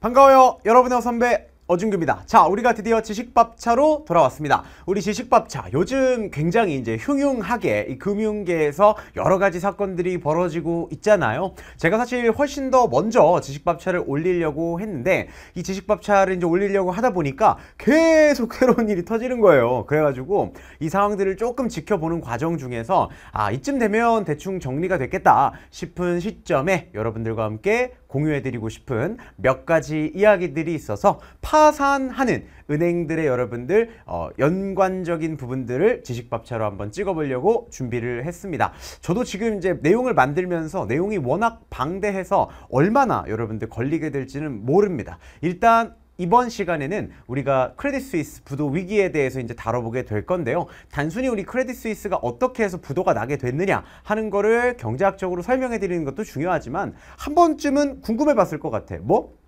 반가워요 여러분의 선배 어준규입니다. 자, 우리가 드디어 지식밥차로 돌아왔습니다. 우리 지식밥차 요즘 굉장히 이제 흉흉하게 금융계에서 여러 가지 사건들이 벌어지고 있잖아요. 제가 사실 훨씬 더 먼저 지식밥차를 올리려고 했는데 이 지식밥차를 이제 올리려고 하다 보니까 계속 새로운 일이 터지는 거예요. 그래가지고 이 상황들을 조금 지켜보는 과정 중에서 아 이쯤 되면 대충 정리가 됐겠다 싶은 시점에 여러분들과 함께 공유해드리고 싶은 몇 가지 이야기들이 있어서 파 파산하는 은행들의 여러분들 어, 연관적인 부분들을 지식밥차로 한번 찍어보려고 준비를 했습니다. 저도 지금 이제 내용을 만들면서 내용이 워낙 방대해서 얼마나 여러분들 걸리게 될지는 모릅니다. 일단 이번 시간에는 우리가 크레딧 스위스 부도 위기에 대해서 이제 다뤄보게 될 건데요. 단순히 우리 크레딧 스위스가 어떻게 해서 부도가 나게 됐느냐 하는 거를 경제학적으로 설명해 드리는 것도 중요하지만 한 번쯤은 궁금해 봤을 것 같아. 뭐?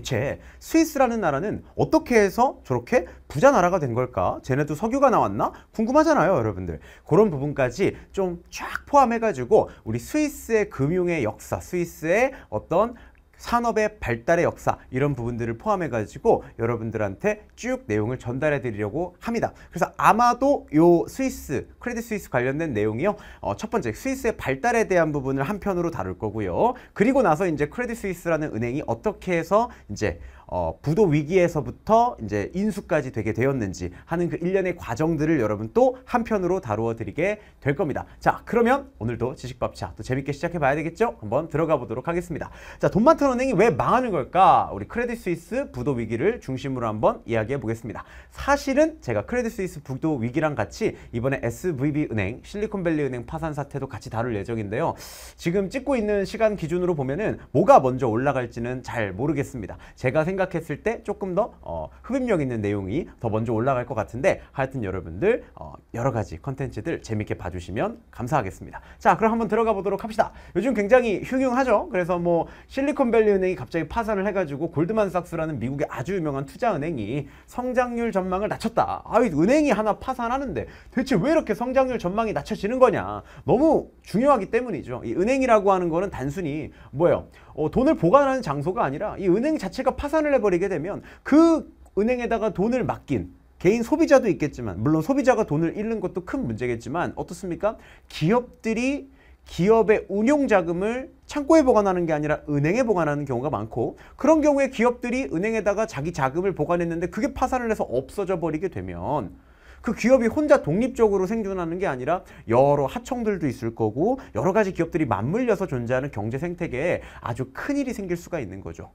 대체 스위스라는 나라는 어떻게 해서 저렇게 부자 나라가 된 걸까? 쟤네도 석유가 나왔나? 궁금하잖아요, 여러분들. 그런 부분까지 좀 쫙 포함해가지고 우리 스위스의 금융의 역사, 스위스의 어떤 산업의 발달의 역사 이런 부분들을 포함해 가지고 여러분들한테 쭉 내용을 전달해 드리려고 합니다. 그래서 아마도 요 스위스 크레딧 스위스 관련된 내용이요. 어, 첫 번째 스위스의 발달에 대한 부분을 한편으로 다룰 거고요. 그리고 나서 이제 크레딧 스위스라는 은행이 어떻게 해서 이제 어, 부도 위기에서부터 이제 인수까지 되게 되었는지 하는 그 일련의 과정들을 여러분 또 한편으로 다루어 드리게 될 겁니다. 자, 그러면 오늘도 지식밥차 또 재밌게 시작해 봐야 되겠죠? 한번 들어가 보도록 하겠습니다. 자, 돈 많던 은행이 왜 망하는 걸까? 우리 크레딧 스위스 부도 위기를 중심으로 한번 이야기해 보겠습니다. 사실은 제가 크레딧 스위스 부도 위기랑 같이 이번에 SVB 은행, 실리콘밸리 은행 파산 사태도 같이 다룰 예정인데요. 지금 찍고 있는 시간 기준으로 보면은 뭐가 먼저 올라갈지는 잘 모르겠습니다. 제가 생 생각했을 때 조금 더 어, 흡입력 있는 내용이 더 먼저 올라갈 것 같은데 하여튼 여러분들 어, 여러 가지 컨텐츠들 재밌게 봐주시면 감사하겠습니다. 자 그럼 한번 들어가 보도록 합시다. 요즘 굉장히 흉흉하죠? 그래서 뭐 실리콘밸리 은행이 갑자기 파산을 해가지고 골드만삭스라는 미국의 아주 유명한 투자은행이 성장률 전망을 낮췄다. 아이 은행이 하나 파산하는데 대체 왜 이렇게 성장률 전망이 낮춰지는 거냐? 너무 중요하기 때문이죠. 이 은행이라고 하는 거는 단순히 뭐예요? 어, 돈을 보관하는 장소가 아니라 이 은행 자체가 파산을 해버리게 되면 그 은행에다가 돈을 맡긴 개인 소비자도 있겠지만 물론 소비자가 돈을 잃는 것도 큰 문제겠지만 어떻습니까? 기업들이 기업의 운용 자금을 창고에 보관하는 게 아니라 은행에 보관하는 경우가 많고 그런 경우에 기업들이 은행에다가 자기 자금을 보관했는데 그게 파산을 해서 없어져 버리게 되면 그 기업이 혼자 독립적으로 생존하는 게 아니라 여러 하청들도 있을 거고 여러 가지 기업들이 맞물려서 존재하는 경제 생태계에 아주 큰 일이 생길 수가 있는 거죠.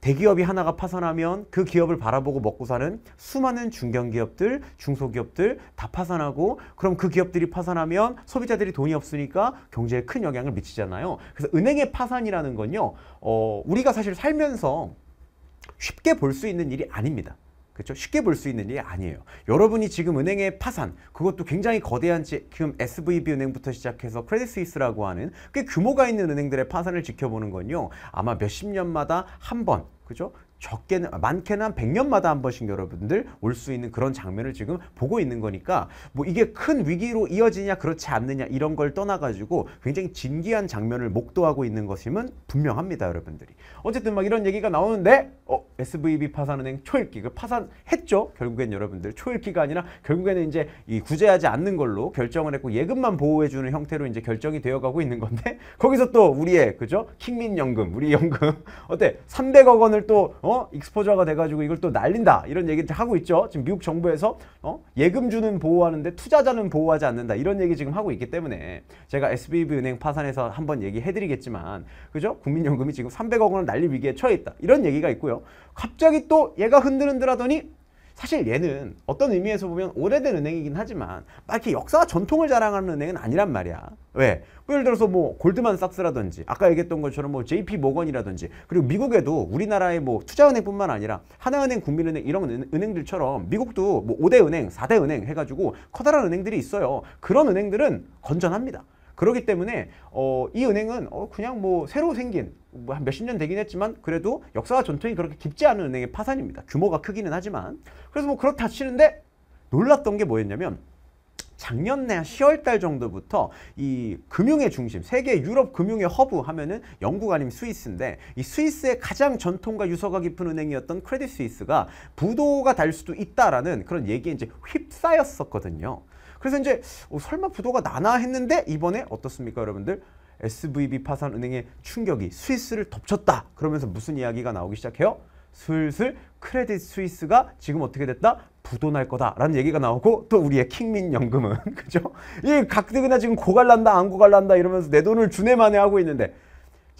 대기업이 하나가 파산하면 그 기업을 바라보고 먹고 사는 수많은 중견기업들, 중소기업들 다 파산하고 그럼 그 기업들이 파산하면 소비자들이 돈이 없으니까 경제에 큰 영향을 미치잖아요. 그래서 은행의 파산이라는 건요. 어, 우리가 사실 살면서 쉽게 볼 수 있는 일이 아닙니다. 그렇죠? 쉽게 볼 수 있는 일이 아니에요. 여러분이 지금 은행의 파산, 그것도 굉장히 거대한 지금 SVB 은행부터 시작해서 크레딧 스위스라고 하는 꽤 규모가 있는 은행들의 파산을 지켜보는 건요. 아마 몇십 년마다 한 번, 그죠? 적게는 많게는 한 100년마다 한 번씩 여러분들 올 수 있는 그런 장면을 지금 보고 있는 거니까 뭐 이게 큰 위기로 이어지냐 그렇지 않느냐 이런 걸 떠나가지고 굉장히 진기한 장면을 목도하고 있는 것임은 분명합니다 여러분들이 어쨌든 막 이런 얘기가 나오는데 어 SVB 파산은행 초읽기 그 파산했죠 결국엔 여러분들 초읽기가 아니라 결국에는 이제 이 구제하지 않는 걸로 결정을 했고 예금만 보호해주는 형태로 이제 결정이 되어가고 있는 건데 거기서 또 우리의 그죠 킹민 연금 우리 연금 어때 300억 원을 또 어? 어? 익스포저가 돼가지고 이걸 또 날린다 이런 얘기를 하고 있죠. 지금 미국 정부에서 어? 예금주는 보호하는데 투자자는 보호하지 않는다 이런 얘기 지금 하고 있기 때문에 제가 SBB 은행 파산해서 한번 얘기해드리겠지만 그죠? 국민연금이 지금 300억 원을 날릴 위기에 처해 있다 이런 얘기가 있고요. 갑자기 또 얘가 흔들흔들하더니 사실 얘는 어떤 의미에서 보면 오래된 은행이긴 하지만 막 이렇게 역사와 전통을 자랑하는 은행은 아니란 말이야. 왜? 뭐 예를 들어서 뭐 골드만삭스라든지 아까 얘기했던 것처럼 뭐 JP 모건이라든지 그리고 미국에도 우리나라의 뭐 투자은행뿐만 아니라 하나은행, 국민은행 이런 은행들처럼 미국도 뭐 5대 은행, 4대 은행 해가지고 커다란 은행들이 있어요. 그런 은행들은 건전합니다. 그렇기 때문에 어, 이 은행은 어, 그냥 뭐 새로 생긴 뭐 한 몇십 년 되긴 했지만 그래도 역사와 전통이 그렇게 깊지 않은 은행의 파산입니다. 규모가 크기는 하지만 그래서 뭐 그렇다 치는데 놀랐던 게 뭐였냐면 작년에 10월 달 정도부터 이 금융의 중심, 세계 유럽 금융의 허브 하면은 영국 아니면 스위스인데 이 스위스의 가장 전통과 유서가 깊은 은행이었던 크레딧 스위스가 부도가 달 수도 있다라는 그런 얘기에 이제 휩싸였었거든요. 그래서 이제 어, 설마 부도가 나나 했는데 이번에 어떻습니까 여러분들? SVB 파산 은행의 충격이 스위스를 덮쳤다. 그러면서 무슨 이야기가 나오기 시작해요? 슬슬 크레딧 스위스가 지금 어떻게 됐다? 부도날 거다라는 얘기가 나오고 또 우리의 킹민 연금은 그죠? 이 각득이나 지금 고갈난다 안 고갈난다 이러면서 내 돈을 주네 마네 하고 있는데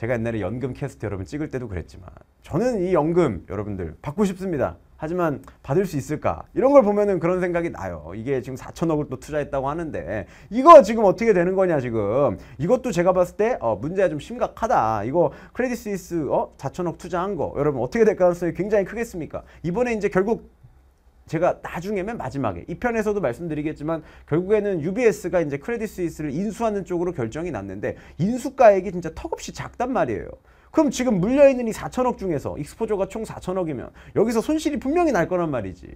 제가 옛날에 연금 캐스트 여러분 찍을 때도 그랬지만 저는 이 연금 여러분들 받고 싶습니다. 하지만 받을 수 있을까? 이런 걸 보면은 그런 생각이 나요. 이게 지금 4천억을 또 투자했다고 하는데 이거 지금 어떻게 되는 거냐 지금 이것도 제가 봤을 때 어, 문제가 좀 심각하다. 이거 크레딧 스위스 어? 4천억 투자한 거 여러분 어떻게 될 가능성이 굉장히 크겠습니까? 이번에 이제 결국 제가 나중에 면 마지막에 이 편에서도 말씀드리겠지만 결국에는 UBS가 이제 크레딧 스위스를 인수하는 쪽으로 결정이 났는데 인수가액이 진짜 턱없이 작단 말이에요. 그럼 지금 물려있는 이 4천억 중에서 익스포저가 총 4천억이면 여기서 손실이 분명히 날 거란 말이지.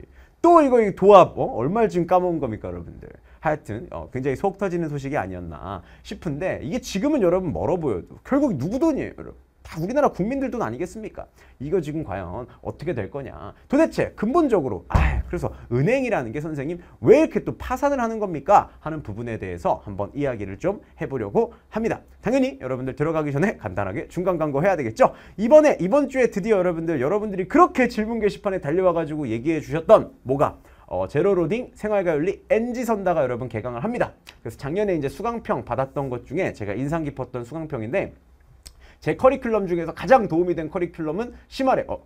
또 이거 이 도합 어? 얼마를 지금 까먹은 겁니까 여러분들. 하여튼 어, 굉장히 속 터지는 소식이 아니었나 싶은데 이게 지금은 여러분 멀어 보여도 결국 누구 돈이에요 여러분. 다 우리나라 국민들 돈 아니겠습니까? 이거 지금 과연 어떻게 될 거냐. 도대체 근본적으로 아 그래서 은행이라는 게 선생님 왜 이렇게 또 파산을 하는 겁니까? 하는 부분에 대해서 한번 이야기를 좀 해보려고 합니다. 당연히 여러분들 들어가기 전에 간단하게 중간 광고 해야 되겠죠? 이번에 이번 주에 드디어 여러분들 여러분들이 그렇게 질문 게시판에 달려와가지고 얘기해 주셨던 뭐가 어, 제로로딩 생활가윤리 NG선다가 여러분 개강을 합니다. 그래서 작년에 이제 수강평 받았던 것 중에 제가 인상 깊었던 수강평인데 제 커리큘럼 중에서 가장 도움이 된 커리큘럼은 심화래. 어,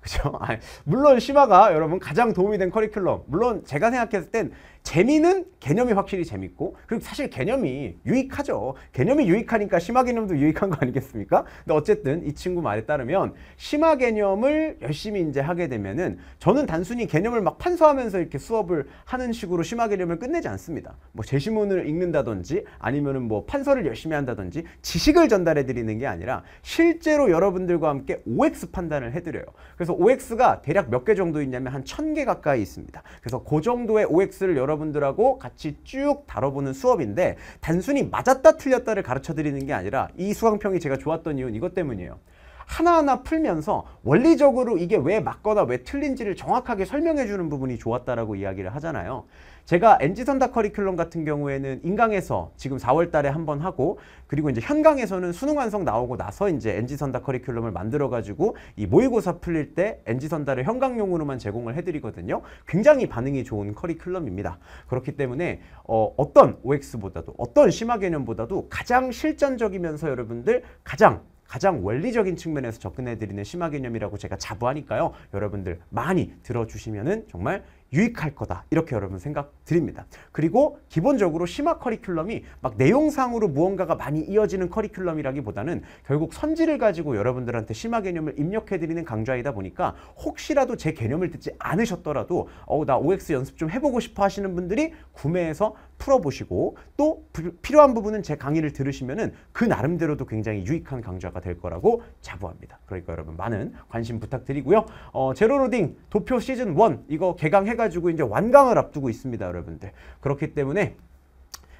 그죠? 아, 물론 심화가 여러분 가장 도움이 된 커리큘럼. 물론 제가 생각했을 땐 재미는 개념이 확실히 재밌고 그리고 사실 개념이 유익하죠. 개념이 유익하니까 심화 개념도 유익한 거 아니겠습니까? 근데 어쨌든 이 친구 말에 따르면 심화 개념을 열심히 이제 하게 되면은 저는 단순히 개념을 막 판서하면서 이렇게 수업을 하는 식으로 심화 개념을 끝내지 않습니다. 뭐 제시문을 읽는다든지 아니면은 뭐 판서를 열심히 한다든지 지식을 전달해 드리는 게 아니라 실제로 여러분들과 함께 OX 판단을 해 드려요. 그래서 OX가 대략 몇 개 정도 있냐면 한 천 개 가까이 있습니다. 그래서 그 정도의 OX를 여러 여러분들하고 같이 쭉 다뤄보는 수업인데 단순히 맞았다 틀렸다를 가르쳐 드리는 게 아니라 이 수강평이 제가 좋았던 이유는 이것 때문이에요. 하나하나 풀면서 원리적으로 이게 왜 맞거나 왜 틀린지를 정확하게 설명해 주는 부분이 좋았다라고 이야기를 하잖아요. 제가 엔 g 선다 커리큘럼 같은 경우에는 인강에서 지금 4월 달에 한 번 하고 그리고 이제 현강에서는 수능 완성 나오고 나서 이제 엔 g 선다 커리큘럼을 만들어 가지고 이 모의고사 풀릴 때엔 g 선다를 현강용으로만 제공을 해 드리거든요. 굉장히 반응이 좋은 커리큘럼입니다. 그렇기 때문에 어, 어떤 OX보다도 어떤 심화 개념보다도 가장 실전적이면서 여러분들 가장 가장 원리적인 측면에서 접근해드리는 심화 개념이라고 제가 자부하니까요. 여러분들 많이 들어주시면 정말 유익할 거다 이렇게 여러분 생각 드립니다. 그리고 기본적으로 심화 커리큘럼이 막 내용상으로 무언가가 많이 이어지는 커리큘럼이라기보다는 결국 선지를 가지고 여러분들한테 심화 개념을 입력해드리는 강좌이다 보니까 혹시라도 제 개념을 듣지 않으셨더라도 어나 우 OX 연습 좀 해보고 싶어 하시는 분들이 구매해서 풀어보시고 또 부, 필요한 부분은 제 강의를 들으시면그 나름대로도 굉장히 유익한 강좌가 될 거라고 자부합니다. 그러니까 여러분 많은 관심 부탁드리고요. 어, 제로로딩 도표 시즌 1 이거 개강해가지고 이제 완강을 앞두고 있습니다, 여러분들. 그렇기 때문에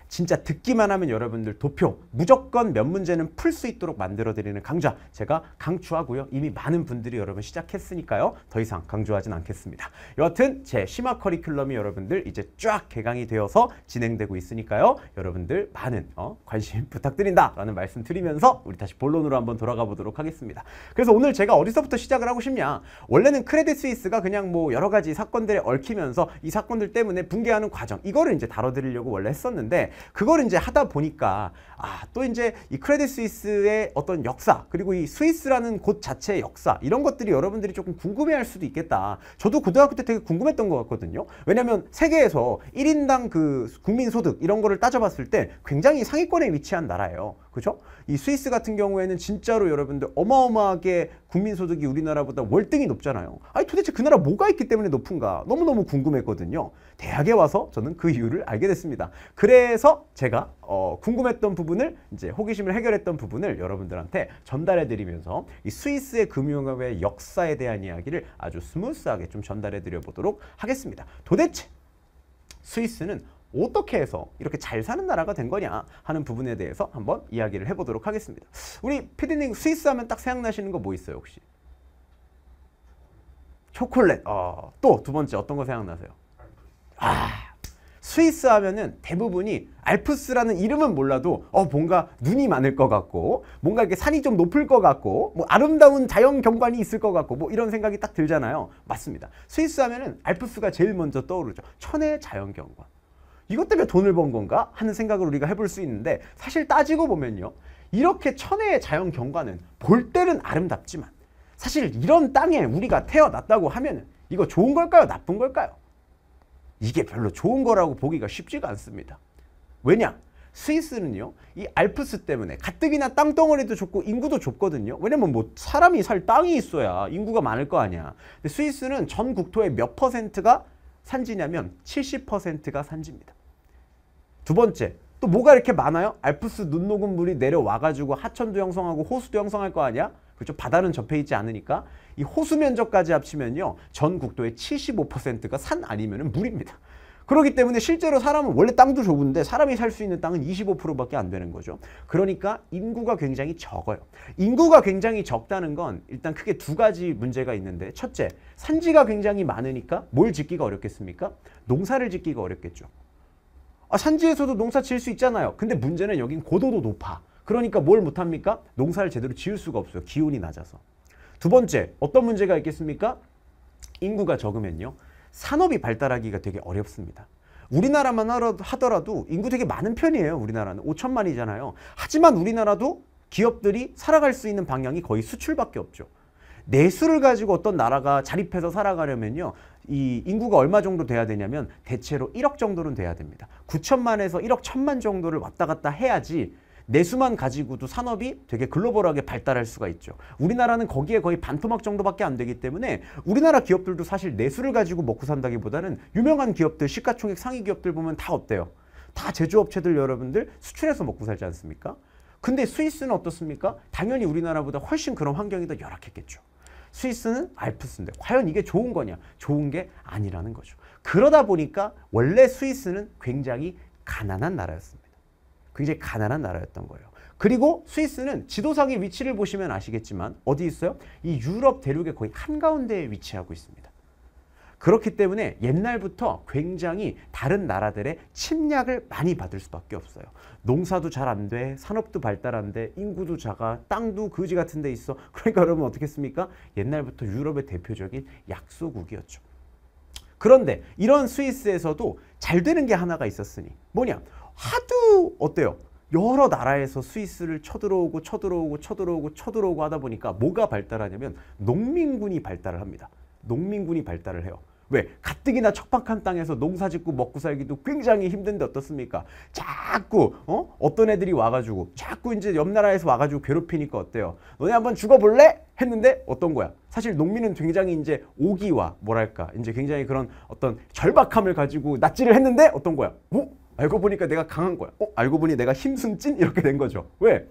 진짜 듣기만 하면 여러분들 도표 무조건 몇 문제는 풀 수 있도록 만들어드리는 강좌 제가 강추하고요. 이미 많은 분들이 여러분 시작했으니까요. 더 이상 강조하진 않겠습니다. 여하튼 제 심화 커리큘럼이 여러분들 이제 쫙 개강이 되어서 진행되고 있으니까요. 여러분들 많은 어, 관심 부탁드린다라는 말씀 드리면서 우리 다시 본론으로 한번 돌아가 보도록 하겠습니다. 그래서 오늘 제가 어디서부터 시작을 하고 싶냐 원래는 크레딧 스위스가 그냥 뭐 여러 가지 사건들에 얽히면서 이 사건들 때문에 붕괴하는 과정 이거를 이제 다뤄드리려고 원래 했었는데 그걸 이제 하다 보니까 아, 또 이제 이 크레딧 스위스의 어떤 역사, 그리고 이 스위스라는 곳 자체의 역사, 이런 것들이 여러분들이 조금 궁금해 할 수도 있겠다. 저도 고등학교 때 되게 궁금했던 것 같거든요. 왜냐면 세계에서 1인당 그 국민소득 이런 거를 따져봤을 때 굉장히 상위권에 위치한 나라예요. 그죠? 이 스위스 같은 경우에는 진짜로 여러분들 어마어마하게 국민소득이 우리나라보다 월등히 높잖아요. 아니 도대체 그 나라 뭐가 있기 때문에 높은가 너무너무 궁금했거든요. 대학에 와서 저는 그 이유를 알게 됐습니다. 그래서 제가 어, 궁금했던 부분을 이제 호기심을 해결했던 부분을 여러분들한테 전달해 드리면서 이 스위스의 금융업의 역사에 대한 이야기를 아주 스무스하게 좀 전달해 드려 보도록 하겠습니다. 도대체 스위스는 어떻게 해서 이렇게 잘 사는 나라가 된 거냐 하는 부분에 대해서 한번 이야기를 해보도록 하겠습니다. 우리 피디님 스위스 하면 딱 생각나시는 거 뭐 있어요 혹시? 초콜렛. 어, 또 두 번째 어떤 거 생각나세요? 아, 스위스 하면은 대부분이 알프스라는 이름은 몰라도 어 뭔가 눈이 많을 것 같고 뭔가 이렇게 산이 좀 높을 것 같고 뭐 아름다운 자연 경관이 있을 것 같고 뭐 이런 생각이 딱 들잖아요. 맞습니다. 스위스 하면은 알프스가 제일 먼저 떠오르죠. 천혜 자연 경관. 이것 때문에 돈을 번 건가? 하는 생각을 우리가 해볼 수 있는데 사실 따지고 보면요. 이렇게 천혜의 자연 경관은 볼 때는 아름답지만 사실 이런 땅에 우리가 태어났다고 하면 이거 좋은 걸까요? 나쁜 걸까요? 이게 별로 좋은 거라고 보기가 쉽지가 않습니다. 왜냐? 스위스는요, 이 알프스 때문에 가뜩이나 땅덩어리도 좁고 인구도 좁거든요. 왜냐면 뭐 사람이 살 땅이 있어야 인구가 많을 거 아니야. 근데 스위스는 전 국토의 몇 퍼센트가 산지냐면 70%가 산지입니다. 두 번째, 또 뭐가 이렇게 많아요? 알프스 눈 녹은 물이 내려와가지고 하천도 형성하고 호수도 형성할 거 아니야? 그렇죠. 바다는 접해 있지 않으니까 이 호수 면적까지 합치면요. 전 국도의 75%가 산 아니면 물입니다. 그렇기 때문에 실제로 사람은 원래 땅도 좁은데 사람이 살 수 있는 땅은 25%밖에 안 되는 거죠. 그러니까 인구가 굉장히 적어요. 인구가 굉장히 적다는 건 일단 크게 두 가지 문제가 있는데 첫째, 산지가 굉장히 많으니까 뭘 짓기가 어렵겠습니까? 농사를 짓기가 어렵겠죠. 아, 산지에서도 농사 지을 수 있잖아요. 근데 문제는 여긴 고도도 높아. 그러니까 뭘 못합니까? 농사를 제대로 지을 수가 없어요. 기온이 낮아서. 두 번째, 어떤 문제가 있겠습니까? 인구가 적으면요. 산업이 발달하기가 되게 어렵습니다. 우리나라만 하더라도 인구 되게 많은 편이에요. 우리나라는 5천만이잖아요. 하지만 우리나라도 기업들이 살아갈 수 있는 방향이 거의 수출밖에 없죠. 내수를 가지고 어떤 나라가 자립해서 살아가려면요. 이 인구가 얼마 정도 돼야 되냐면 대체로 1억 정도는 돼야 됩니다. 9천만에서 1억 천만 정도를 왔다 갔다 해야지 내수만 가지고도 산업이 되게 글로벌하게 발달할 수가 있죠. 우리나라는 거기에 거의 반토막 정도밖에 안 되기 때문에 우리나라 기업들도 사실 내수를 가지고 먹고 산다기보다는 유명한 기업들, 시가총액 상위 기업들 보면 다 어때요? 다 제조업체들 여러분들 수출해서 먹고 살지 않습니까? 근데 스위스는 어떻습니까? 당연히 우리나라보다 훨씬 그런 환경이 더 열악했겠죠. 스위스는 알프스인데 과연 이게 좋은 거냐? 좋은 게 아니라는 거죠. 그러다 보니까 원래 스위스는 굉장히 가난한 나라였습니다. 굉장히 가난한 나라였던 거예요. 그리고 스위스는 지도상의 위치를 보시면 아시겠지만 어디 있어요? 이 유럽 대륙의 거의 한가운데에 위치하고 있습니다. 그렇기 때문에 옛날부터 굉장히 다른 나라들의 침략을 많이 받을 수밖에 없어요. 농사도 잘 안 돼, 산업도 발달 한 데, 인구도 작아, 땅도 거지 같은 데 있어. 그러니까 여러분 어떻겠습니까? 옛날부터 유럽의 대표적인 약소국이었죠. 그런데 이런 스위스에서도 잘 되는 게 하나가 있었으니 뭐냐? 하도 어때요? 여러 나라에서 스위스를 쳐들어오고 쳐들어오고 쳐들어오고 쳐들어오고 하다 보니까 뭐가 발달하냐면 농민군이 발달을 합니다. 농민군이 발달을 해요. 왜? 가뜩이나 척박한 땅에서 농사 짓고 먹고 살기도 굉장히 힘든데 어떻습니까? 자꾸 어? 어떤 애들이 와가지고 자꾸 이제 옆 나라에서 와가지고 괴롭히니까 어때요? 너네 한번 죽어볼래? 했는데 어떤 거야? 사실 농민은 굉장히 이제 오기와 뭐랄까 이제 굉장히 그런 어떤 절박함을 가지고 낯지를 했는데 어떤 거야? 어? 알고 보니까 내가 강한 거야. 어? 알고 보니 내가 힘순 찐? 이렇게 된 거죠. 왜?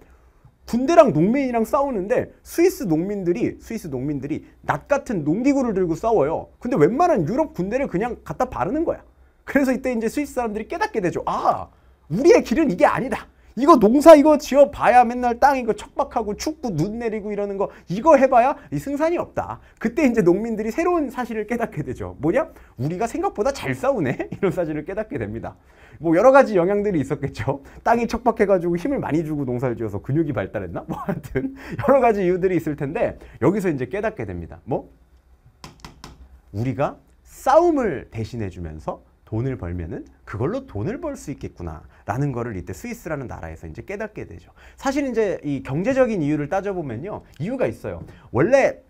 군대랑 농민이랑 싸우는데 스위스 농민들이 스위스 농민들이 낫 같은 농기구를 들고 싸워요. 근데 웬만한 유럽 군대를 그냥 갖다 바르는 거야. 그래서 이때 이제 스위스 사람들이 깨닫게 되죠. 아, 우리의 길은 이게 아니다. 이거 농사 이거 지어봐야 맨날 땅 이거 척박하고 춥고 눈 내리고 이러는 거 이거 해봐야 이 승산이 없다. 그때 이제 농민들이 새로운 사실을 깨닫게 되죠. 뭐냐? 우리가 생각보다 잘 싸우네? 이런 사실을 깨닫게 됩니다. 뭐 여러 가지 영향들이 있었겠죠. 땅이 척박해가지고 힘을 많이 주고 농사를 지어서 근육이 발달했나? 뭐 하여튼 여러 가지 이유들이 있을 텐데 여기서 이제 깨닫게 됩니다. 뭐? 우리가 싸움을 대신해주면서 돈을 벌면은 그걸로 돈을 벌 수 있겠구나. 라는 거를 이때 스위스라는 나라에서 이제 깨닫게 되죠. 사실 이제 이 경제적인 이유를 따져보면요. 이유가 있어요. 원래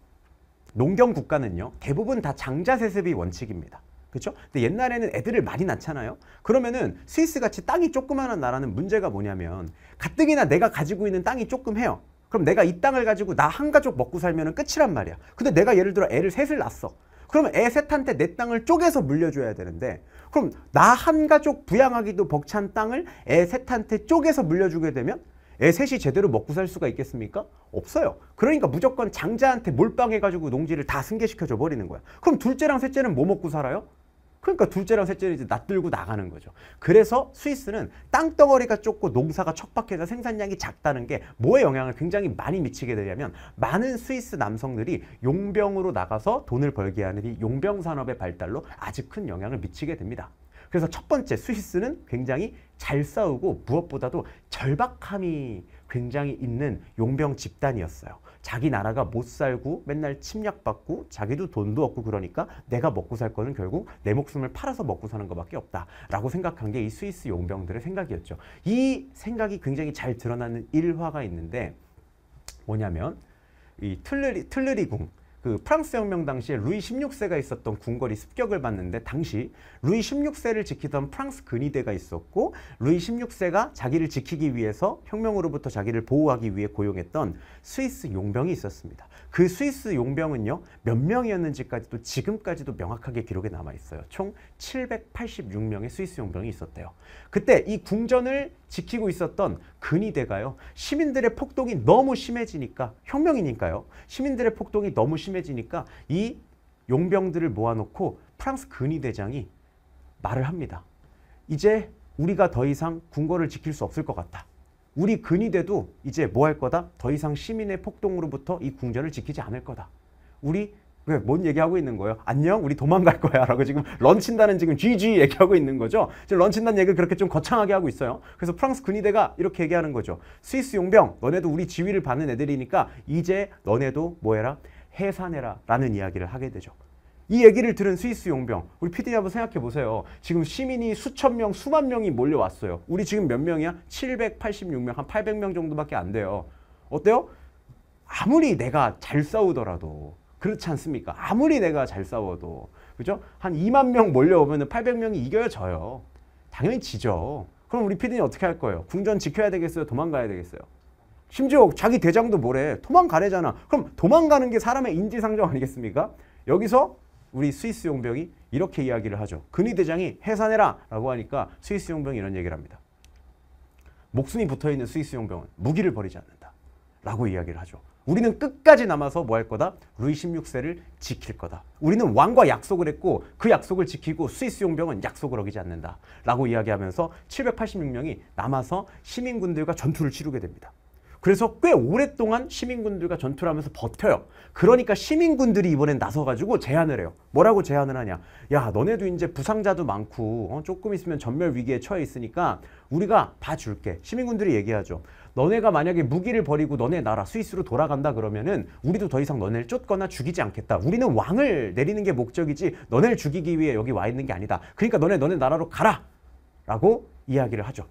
농경 국가는요. 대부분 다 장자 세습이 원칙입니다. 그렇죠? 근데 옛날에는 애들을 많이 낳잖아요. 그러면은 스위스 같이 땅이 조그만한 나라는 문제가 뭐냐면 가뜩이나 내가 가지고 있는 땅이 조금 해요. 그럼 내가 이 땅을 가지고 나 한 가족 먹고 살면 끝이란 말이야. 근데 내가 예를 들어 애를 셋을 낳았어. 그러면애 셋한테 내 땅을 쪼개서 물려줘야 되는데 그럼 나 한 가족 부양하기도 벅찬 땅을 애 셋한테 쪼개서 물려주게 되면 애 셋이 제대로 먹고 살 수가 있겠습니까? 없어요. 그러니까 무조건 장자한테 몰빵해가지고 농지를 다 승계시켜줘 버리는 거야. 그럼 둘째랑 셋째는 뭐 먹고 살아요? 그러니까 둘째랑 셋째는 이제 낯들고 나가는 거죠. 그래서 스위스는 땅덩어리가 좁고 농사가 척박해서 생산량이 작다는 게 뭐에 영향을 굉장히 많이 미치게 되냐면 많은 스위스 남성들이 용병으로 나가서 돈을 벌게 하는 이 용병 산업의 발달로 아주 큰 영향을 미치게 됩니다. 그래서 첫 번째 스위스는 굉장히 잘 싸우고 무엇보다도 절박함이 굉장히 있는 용병 집단이었어요. 자기 나라가 못 살고 맨날 침략받고 자기도 돈도 없고 그러니까 내가 먹고 살 거는 결국 내 목숨을 팔아서 먹고 사는 것밖에 없다라고 생각한 게 이 스위스 용병들의 생각이었죠. 이 생각이 굉장히 잘 드러나는 일화가 있는데 뭐냐면 이 틀르리, 틀르리궁 그 프랑스 혁명 당시에 루이 16세가 있었던 궁궐이 습격을 받는데 당시 루이 16세를 지키던 프랑스 근위대가 있었고 루이 16세가 자기를 지키기 위해서 혁명으로부터 자기를 보호하기 위해 고용했던 스위스 용병이 있었습니다. 그 스위스 용병은요 몇 명이었는지까지도 지금까지도 명확하게 기록에 남아 있어요. 총 786명의 스위스 용병이 있었대요. 그때 이 궁전을 지키고 있었던 근위대가요 시민들의 폭동이 너무 심해지니까 혁명이니까요 시민들의 폭동이 너무 심해 심해지니까 이 용병들을 모아놓고 프랑스 근위대장이 말을 합니다. 이제 우리가 더 이상 궁궐을 지킬 수 없을 것 같다. 우리 근위대도 이제 뭐 할 거다? 더 이상 시민의 폭동으로부터 이 궁전을 지키지 않을 거다. 우리 뭔 얘기하고 있는 거예요? 안녕? 우리 도망갈 거야. 라고 지금 런친다는 지금 GG 얘기하고 있는 거죠. 지금 런친다는 얘기를 그렇게 좀 거창하게 하고 있어요. 그래서 프랑스 근위대가 이렇게 얘기하는 거죠. 스위스 용병, 너네도 우리 지휘를 받는 애들이니까 이제 너네도 뭐 해라? 해산해라 라는 이야기를 하게 되죠. 이 얘기를 들은 스위스 용병 우리 피디님 한번 생각해 보세요 지금 시민이 수천 명 수만 명이 몰려왔어요 우리 지금 몇 명이야? 786명 한 800명 정도밖에 안 돼요 어때요? 아무리 내가 잘 싸우더라도 그렇지 않습니까? 아무리 내가 잘 싸워도 그죠? 한 2만 명 몰려오면 800명이 이겨야 져요 당연히 지죠 그럼 우리 피디는 어떻게 할 거예요? 궁전 지켜야 되겠어요? 도망가야 되겠어요? 심지어 자기 대장도 뭐래 도망가래잖아 그럼 도망가는 게 사람의 인지상정 아니겠습니까 여기서 우리 스위스 용병이 이렇게 이야기를 하죠 근위 대장이 해산해라 라고 하니까 스위스 용병이 이런 얘기를 합니다 목숨이 붙어있는 스위스 용병은 무기를 버리지 않는다 라고 이야기를 하죠 우리는 끝까지 남아서 뭐 할 거다? 루이 16세를 지킬 거다. 우리는 왕과 약속을 했고 그 약속을 지키고 스위스 용병은 약속을 어기지 않는다. 라고 이야기하면서 786명이 남아서 시민군들과 전투를 치르게 됩니다. 그래서 꽤 오랫동안 시민군들과 전투를 하면서 버텨요. 그러니까 시민군들이 이번엔 나서가지고 제안을 해요. 뭐라고 제안을 하냐. 야 너네도 이제 부상자도 많고 어, 조금 있으면 전멸 위기에 처해 있으니까 우리가 봐줄게. 시민군들이 얘기하죠. 너네가 만약에 무기를 버리고 너네 나라 스위스로 돌아간다 그러면은 우리도 더 이상 너네를 쫓거나 죽이지 않겠다. 우리는 왕을 내리는 게 목적이지 너네를 죽이기 위해 여기 와 있는 게 아니다. 그러니까 너네 너네 나라로 가라. 라고 이야기를 하죠.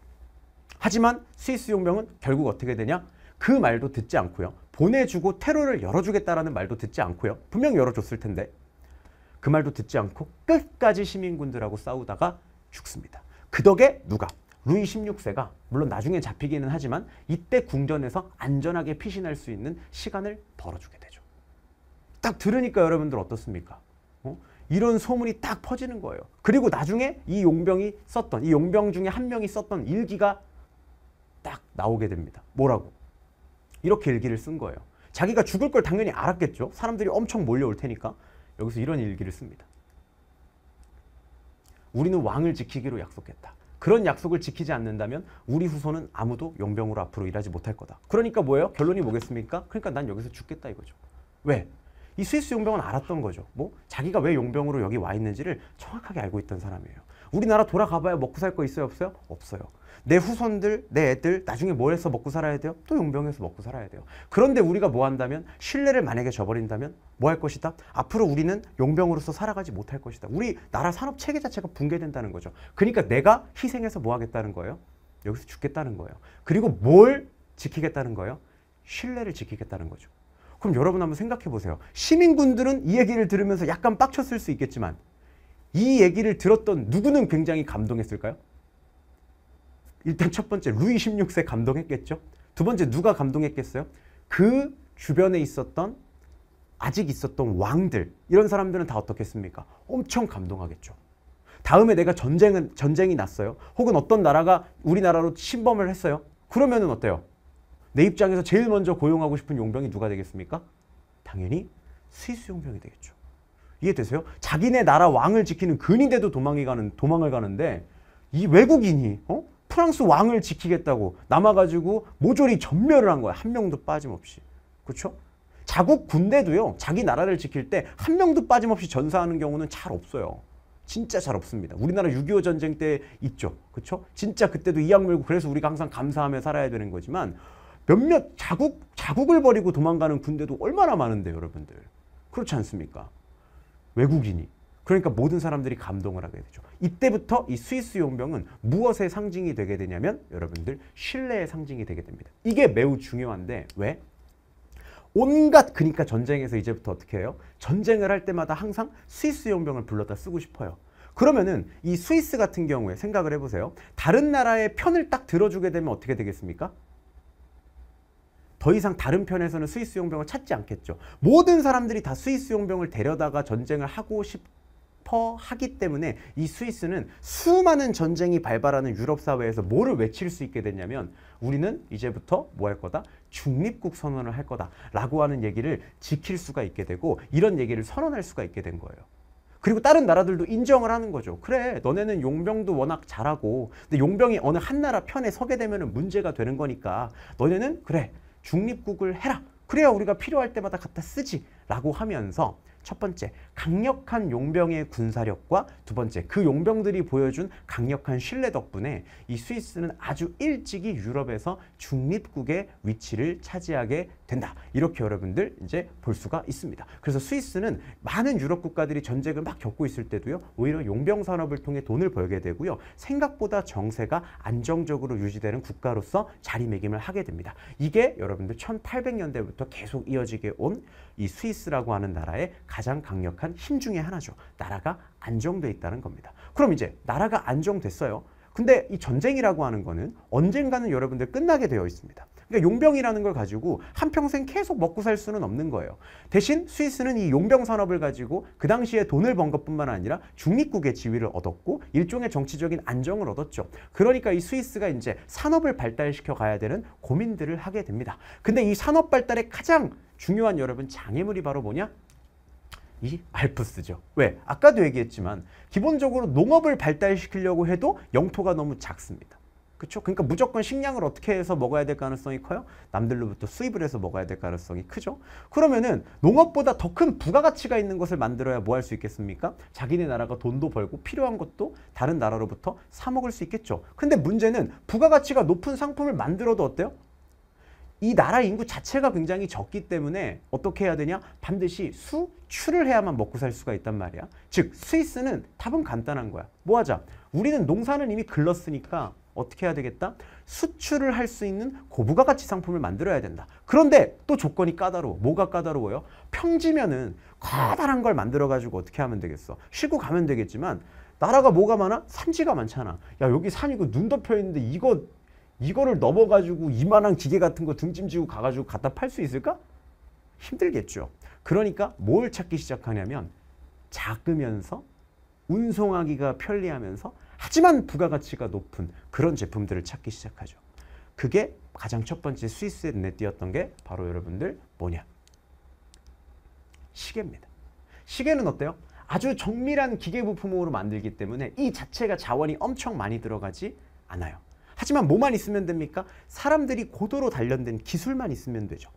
하지만 스위스 용병은 결국 어떻게 되냐? 그 말도 듣지 않고요. 보내주고 테러를 열어주겠다라는 말도 듣지 않고요. 분명 열어줬을 텐데 그 말도 듣지 않고 끝까지 시민군들하고 싸우다가 죽습니다. 그 덕에 누가? 루이 16세가 물론 나중에 잡히기는 하지만 이때 궁전에서 안전하게 피신할 수 있는 시간을 벌어주게 되죠. 딱 들으니까 여러분들 어떻습니까? 어? 이런 소문이 딱 퍼지는 거예요. 그리고 나중에 이 용병이 썼던 이 용병 중에 한 명이 썼던 일기가 딱 나오게 됩니다. 뭐라고? 이렇게 일기를 쓴 거예요. 자기가 죽을 걸 당연히 알았겠죠. 사람들이 엄청 몰려올 테니까. 여기서 이런 일기를 씁니다. 우리는 왕을 지키기로 약속했다. 그런 약속을 지키지 않는다면 우리 후손은 아무도 용병으로 앞으로 일하지 못할 거다. 그러니까 뭐예요? 결론이 뭐겠습니까? 그러니까 난 여기서 죽겠다 이거죠. 왜? 이 스위스 용병은 알았던 거죠. 뭐 자기가 왜 용병으로 여기 와 있는지를 정확하게 알고 있던 사람이에요. 우리나라 돌아가봐야 먹고 살 거 있어요? 없어요? 없어요. 내 후손들, 내 애들 나중에 뭘 해서 먹고 살아야 돼요? 또 용병에서 먹고 살아야 돼요. 그런데 우리가 뭐 한다면 신뢰를 만약에 저버린다면 뭐 할 것이다? 앞으로 우리는 용병으로서 살아가지 못할 것이다. 우리 나라 산업 체계 자체가 붕괴된다는 거죠. 그러니까 내가 희생해서 뭐 하겠다는 거예요? 여기서 죽겠다는 거예요. 그리고 뭘 지키겠다는 거예요? 신뢰를 지키겠다는 거죠. 그럼 여러분 한번 생각해 보세요. 시민군들은 이 얘기를 들으면서 약간 빡쳤을 수 있겠지만 이 얘기를 들었던 누구는 굉장히 감동했을까요? 일단 첫 번째 루이 16세 감동했겠죠. 두 번째 누가 감동했겠어요? 그 주변에 있었던 아직 있었던 왕들 이런 사람들은 다 어떻겠습니까? 엄청 감동하겠죠. 다음에 내가 전쟁은 전쟁이 났어요. 혹은 어떤 나라가 우리나라로 침범을 했어요. 그러면은 어때요? 내 입장에서 제일 먼저 고용하고 싶은 용병이 누가 되겠습니까? 당연히 스위스 용병이 되겠죠. 이해되세요? 자기네 나라 왕을 지키는 근인데도 도망이 가는 도망을 가는데 이 외국인이 어? 프랑스 왕을 지키겠다고 남아가지고 모조리 전멸을 한 거야. 한 명도 빠짐없이. 그렇죠? 자국 군대도요. 자기 나라를 지킬 때 한 명도 빠짐없이 전사하는 경우는 잘 없어요. 진짜 잘 없습니다. 우리나라 6.25 전쟁 때 있죠. 그렇죠? 진짜 그때도 이악 물고 그래서 우리가 항상 감사하며 살아야 되는 거지만 몇몇 자국, 자국을 버리고 도망가는 군대도 얼마나 많은데 여러분들. 그렇지 않습니까? 외국인이. 그러니까 모든 사람들이 감동을 하게 되죠. 이때부터 이 스위스 용병은 무엇의 상징이 되게 되냐면 여러분들 신뢰의 상징이 되게 됩니다. 이게 매우 중요한데 왜? 온갖 그러니까 전쟁에서 이제부터 어떻게 해요? 전쟁을 할 때마다 항상 스위스 용병을 불러다 쓰고 싶어요. 그러면은 이 스위스 같은 경우에 생각을 해보세요. 다른 나라의 편을 딱 들어주게 되면 어떻게 되겠습니까? 더 이상 다른 편에서는 스위스 용병을 찾지 않겠죠. 모든 사람들이 다 스위스 용병을 데려다가 전쟁을 하고 싶 하기 때문에 이 스위스는 수많은 전쟁이 발발하는 유럽 사회에서 뭐를 외칠 수 있게 됐냐면 우리는 이제부터 뭐 할 거다? 중립국 선언을 할 거다라고 하는 얘기를 지킬 수가 있게 되고 이런 얘기를 선언할 수가 있게 된 거예요. 그리고 다른 나라들도 인정을 하는 거죠. 그래, 너네는 용병도 워낙 잘하고 근데 용병이 어느 한 나라 편에 서게 되면 문제가 되는 거니까 너네는 그래, 중립국을 해라. 그래야 우리가 필요할 때마다 갖다 쓰지 라고 하면서 첫 번째, 강력한 용병의 군사력과 두 번째, 그 용병들이 보여준 강력한 신뢰 덕분에 이 스위스는 아주 일찍이 유럽에서 중립국의 위치를 차지하게 된다. 이렇게 여러분들 이제 볼 수가 있습니다. 그래서 스위스는 많은 유럽 국가들이 전쟁을 막 겪고 있을 때도요. 오히려 용병 산업을 통해 돈을 벌게 되고요. 생각보다 정세가 안정적으로 유지되는 국가로서 자리매김을 하게 됩니다. 이게 여러분들 1800년대부터 계속 이어지게 온 이 스위스라고 하는 나라의 가장 강력한 힘 중에 하나죠. 나라가 안정돼 있다는 겁니다. 그럼 이제 나라가 안정됐어요. 근데 이 전쟁이라고 하는 거는 언젠가는 여러분들 끝나게 되어 있습니다. 그러니까 용병이라는 걸 가지고 한평생 계속 먹고 살 수는 없는 거예요. 대신 스위스는 이 용병 산업을 가지고 그 당시에 돈을 번 것뿐만 아니라 중립국의 지위를 얻었고 일종의 정치적인 안정을 얻었죠. 그러니까 이 스위스가 이제 산업을 발달시켜 가야 되는 고민들을 하게 됩니다. 근데 이 산업 발달의 가장 중요한 여러분 장애물이 바로 뭐냐? 이 알프스죠. 왜? 아까도 얘기했지만 기본적으로 농업을 발달시키려고 해도 영토가 너무 작습니다. 그렇죠? 그러니까 무조건 식량을 어떻게 해서 먹어야 될 가능성이 커요? 남들로부터 수입을 해서 먹어야 될 가능성이 크죠? 그러면은 농업보다 더 큰 부가가치가 있는 것을 만들어야 뭐 할 수 있겠습니까? 자기네 나라가 돈도 벌고 필요한 것도 다른 나라로부터 사 먹을 수 있겠죠. 근데 문제는 부가가치가 높은 상품을 만들어도 어때요? 이 나라 인구 자체가 굉장히 적기 때문에 어떻게 해야 되냐? 반드시 수출을 해야만 먹고 살 수가 있단 말이야. 즉 스위스는 답은 간단한 거야. 뭐 하자? 우리는 농사는 이미 글렀으니까 어떻게 해야 되겠다? 수출을 할 수 있는 고부가 가치 상품을 만들어야 된다. 그런데 또 조건이 까다로워. 뭐가 까다로워요? 평지면은 커다란 걸 만들어 가지고 어떻게 하면 되겠어? 쉬고 가면 되겠지만 나라가 뭐가 많아? 산지가 많잖아. 야, 여기 산이고 그 눈 덮여 있는데 이거 이거를 넘어 가지고 이만한 기계 같은 거 등짐 지고 가 가지고 갖다 팔 수 있을까? 힘들겠죠. 그러니까 뭘 찾기 시작하냐면 작으면서 운송하기가 편리하면서 하지만 부가가치가 높은 그런 제품들을 찾기 시작하죠. 그게 가장 첫 번째 스위스의 눈에 띄었던 게 바로 여러분들 뭐냐? 시계입니다. 시계는 어때요? 아주 정밀한 기계 부품으로 만들기 때문에 이 자체가 자원이 엄청 많이 들어가지 않아요. 하지만 뭐만 있으면 됩니까? 사람들이 고도로 단련된 기술만 있으면 되죠.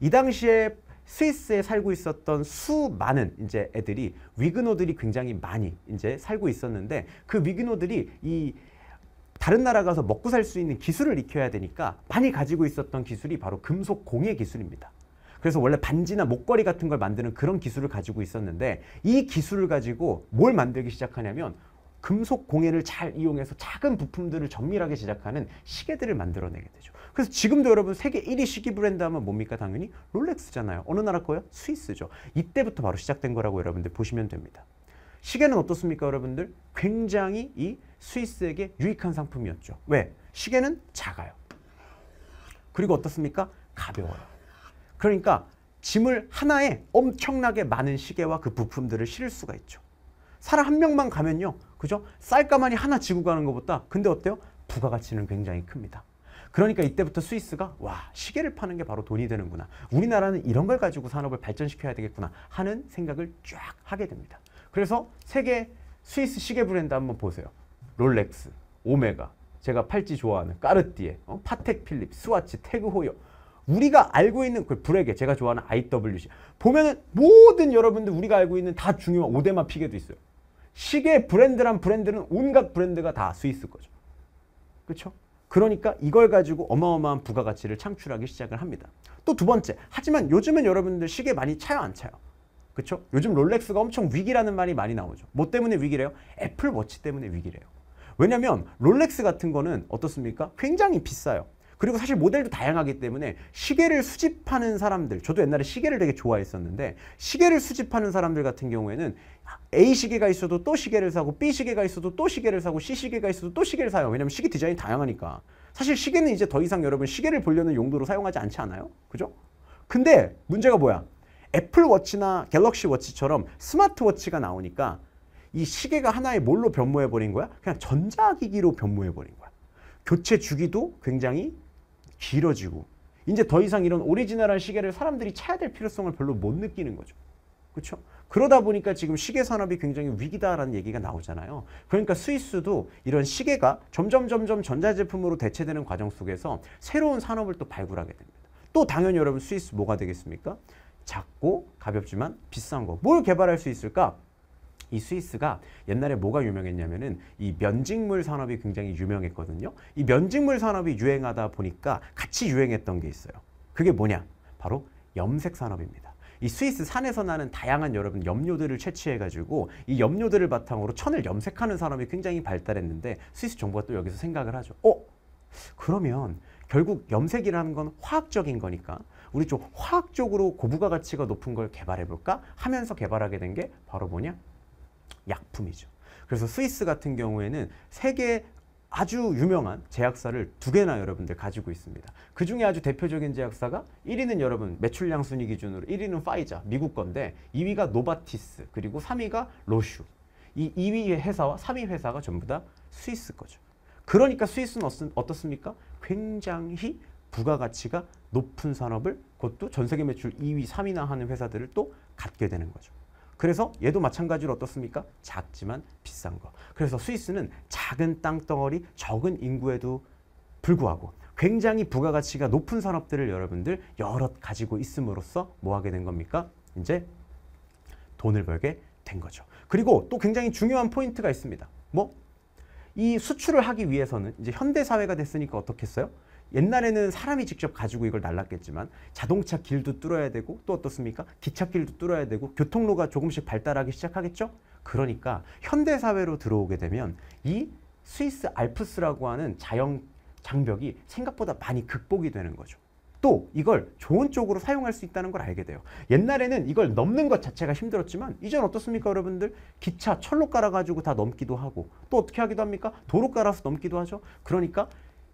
이 당시에 스위스에 살고 있었던 수많은 이제 애들이 위그노들이 굉장히 많이 이제 살고 있었는데 그 위그노들이 이 다른 나라 가서 먹고 살 수 있는 기술을 익혀야 되니까 많이 가지고 있었던 기술이 바로 금속 공예 기술입니다. 그래서 원래 반지나 목걸이 같은 걸 만드는 그런 기술을 가지고 있었는데 이 기술을 가지고 뭘 만들기 시작하냐면 금속 공예를 잘 이용해서 작은 부품들을 정밀하게 제작하는 시계들을 만들어내게 되죠. 그래서 지금도 여러분 세계 1위 시기 브랜드 하면 뭡니까? 당연히 롤렉스잖아요. 어느 나라 거예요? 스위스죠. 이때부터 바로 시작된 거라고 여러분들 보시면 됩니다. 시계는 어떻습니까 여러분들? 굉장히 이 스위스에게 유익한 상품이었죠. 왜? 시계는 작아요. 그리고 어떻습니까? 가벼워요. 그러니까 짐을 하나에 엄청나게 많은 시계와 그 부품들을 실을 수가 있죠. 사람 한 명만 가면요. 그죠? 쌀가마니 하나 지고 가는 것보다 근데 어때요? 부가가치는 굉장히 큽니다. 그러니까 이때부터 스위스가 와 시계를 파는 게 바로 돈이 되는구나. 우리나라는 이런 걸 가지고 산업을 발전시켜야 되겠구나 하는 생각을 쫙 하게 됩니다. 그래서 세계 스위스 시계 브랜드 한번 보세요. 롤렉스, 오메가, 제가 팔찌 좋아하는 까르띠에, 어? 파텍 필립, 스와치, 태그 호요. 우리가 알고 있는 그 브레게 제가 좋아하는 IWC 보면은 모든 여러분들 우리가 알고 있는 다 중요한 오데마 피게도 있어요. 시계 브랜드란 브랜드는 온갖 브랜드가 다 스위스 거죠. 그렇죠? 그러니까 이걸 가지고 어마어마한 부가가치를 창출하기 시작을 합니다. 또 두 번째, 하지만 요즘은 여러분들 시계 많이 차요 안 차요? 그렇죠? 요즘 롤렉스가 엄청 위기라는 말이 많이 나오죠. 뭐 때문에 위기래요? 애플워치 때문에 위기래요. 왜냐면 롤렉스 같은 거는 어떻습니까? 굉장히 비싸요. 그리고 사실 모델도 다양하기 때문에 시계를 수집하는 사람들, 저도 옛날에 시계를 되게 좋아했었는데 시계를 수집하는 사람들 같은 경우에는 A 시계가 있어도 또 시계를 사고 B 시계가 있어도 또 시계를 사고 C 시계가 있어도 또 시계를 사요. 왜냐면 시계 디자인이 다양하니까. 사실 시계는 이제 더 이상 여러분 시계를 보려는 용도로 사용하지 않지 않아요? 그죠? 근데 문제가 뭐야? 애플 워치나 갤럭시 워치처럼 스마트 워치가 나오니까 이 시계가 하나의 뭘로 변모해 버린 거야? 그냥 전자기기로 변모해 버린 거야. 교체 주기도 굉장히 길어지고 이제 더 이상 이런 오리지널한 시계를 사람들이 차야 될 필요성을 별로 못 느끼는 거죠. 그렇죠? 그러다 보니까 지금 시계 산업이 굉장히 위기다라는 얘기가 나오잖아요. 그러니까 스위스도 이런 시계가 점점 점점 전자제품으로 대체되는 과정 속에서 새로운 산업을 또 발굴하게 됩니다. 또 당연히 여러분 스위스 뭐가 되겠습니까? 작고 가볍지만 비싼 거. 뭘 개발할 수 있을까? 이 스위스가 옛날에 뭐가 유명했냐면은 이 면직물 산업이 굉장히 유명했거든요. 이 면직물 산업이 유행하다 보니까 같이 유행했던 게 있어요. 그게 뭐냐? 바로 염색 산업입니다. 이 스위스 산에서 나는 다양한 여러분 염료들을 채취해가지고 이 염료들을 바탕으로 천을 염색하는 사람이 굉장히 발달했는데 스위스 정부가 또 여기서 생각을 하죠. 어? 그러면 결국 염색이라는 건 화학적인 거니까 우리 좀 화학적으로 고부가 가치가 높은 걸 개발해볼까 하면서 개발하게 된 게 바로 뭐냐? 약품이죠. 그래서 스위스 같은 경우에는 세계 아주 유명한 제약사를 두 개나 여러분들 가지고 있습니다. 그 중에 아주 대표적인 제약사가 1위는 여러분 매출량 순위 기준으로 1위는 파이자 미국 건데 2위가 노바티스 그리고 3위가 로슈 이 2위 회사와 3위 회사가 전부 다 스위스 거죠. 그러니까 스위스는 어떻습니까? 굉장히 부가가치가 높은 산업을 그것도 전 세계 매출 2위, 3위나 하는 회사들을 또 갖게 되는 거죠. 그래서 얘도 마찬가지로 어떻습니까? 작지만 비싼 거. 그래서 스위스는 작은 땅덩어리, 적은 인구에도 불구하고 굉장히 부가가치가 높은 산업들을 여러분들 여럿 가지고 있음으로써 뭐 하게 된 겁니까? 이제 돈을 벌게 된 거죠. 그리고 또 굉장히 중요한 포인트가 있습니다. 뭐? 이 수출을 하기 위해서는 이제 현대 사회가 됐으니까 어떻겠어요? 옛날에는 사람이 직접 가지고 이걸 날랐겠지만 자동차 길도 뚫어야 되고 또 어떻습니까? 기차길도 뚫어야 되고 교통로가 조금씩 발달하기 시작하겠죠? 그러니까 현대 사회로 들어오게 되면 이 스위스 알프스라고 하는 자연 장벽이 생각보다 많이 극복이 되는 거죠. 또 이걸 좋은 쪽으로 사용할 수 있다는 걸 알게 돼요. 옛날에는 이걸 넘는 것 자체가 힘들었지만 이젠 어떻습니까 여러분들? 기차, 철로 깔아가지고 다 넘기도 하고 또 어떻게 하기도 합니까? 도로 깔아서 넘기도 하죠. 그러니까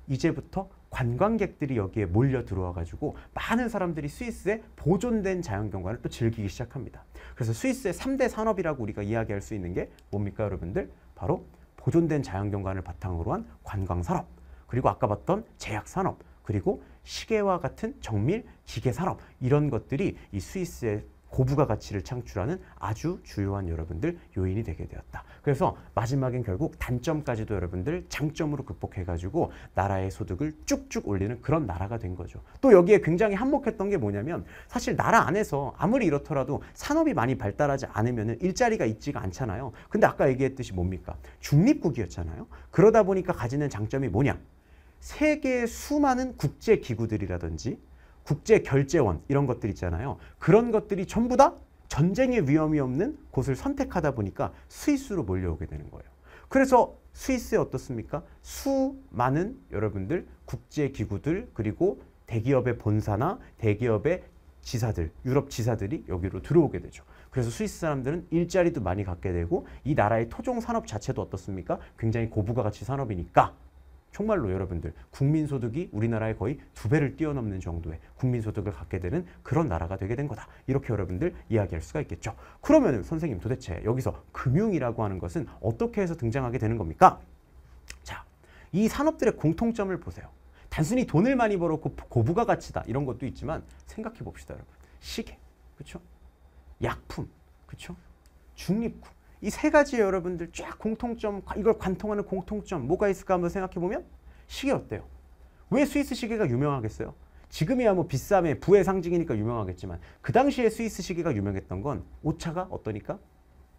이제부터 관광객들이 여기에 몰려 들어와 가지고 많은 사람들이 스위스의 보존된 자연경관을 또 즐기기 시작합니다. 그래서 스위스의 3대 산업이라고 우리가 이야기할 수 있는 게 뭡니까 여러분들? 바로 보존된 자연경관을 바탕으로 한 관광산업 그리고 아까 봤던 제약산업 그리고 시계와 같은 정밀 기계산업 이런 것들이 이 스위스의 고부가 가치를 창출하는 아주 주요한 여러분들 요인이 되게 되었다. 그래서 마지막엔 결국 단점까지도 여러분들 장점으로 극복해가지고 나라의 소득을 쭉쭉 올리는 그런 나라가 된 거죠. 또 여기에 굉장히 한몫했던 게 뭐냐면 사실 나라 안에서 아무리 이렇더라도 산업이 많이 발달하지 않으면 일자리가 있지가 않잖아요. 근데 아까 얘기했듯이 뭡니까? 중립국이었잖아요. 그러다 보니까 가지는 장점이 뭐냐? 세계 수많은 국제기구들이라든지 국제 결제원 이런 것들 있잖아요. 그런 것들이 전부 다 전쟁의 위험이 없는 곳을 선택하다 보니까 스위스로 몰려오게 되는 거예요. 그래서 스위스에 어떻습니까? 수많은 여러분들 국제 기구들 그리고 대기업의 본사나 대기업의 지사들, 유럽 지사들이 여기로 들어오게 되죠. 그래서 스위스 사람들은 일자리도 많이 갖게 되고 이 나라의 토종 산업 자체도 어떻습니까? 굉장히 고부가가치 산업이니까 정말로 여러분들 국민소득이 우리나라의 거의 두 배를 뛰어넘는 정도의 국민소득을 갖게 되는 그런 나라가 되게 된 거다. 이렇게 여러분들 이야기할 수가 있겠죠. 그러면 선생님 도대체 여기서 금융이라고 하는 것은 어떻게 해서 등장하게 되는 겁니까? 자, 이 산업들의 공통점을 보세요. 단순히 돈을 많이 벌었고 고부가 가치다 이런 것도 있지만 생각해 봅시다 여러분. 시계, 그렇죠? 약품, 그렇죠? 중립국, 이세 가지 여러분들 쫙 공통점 이걸 관통하는 공통점 뭐가 있을까 한번 생각해 보면 시계 어때요? 왜 스위스 시계가 유명하겠어요? 지금이야 뭐비싸매 부의 상징이니까 유명하겠지만 그 당시에 스위스 시계가 유명했던 건 오차가 어떠니까?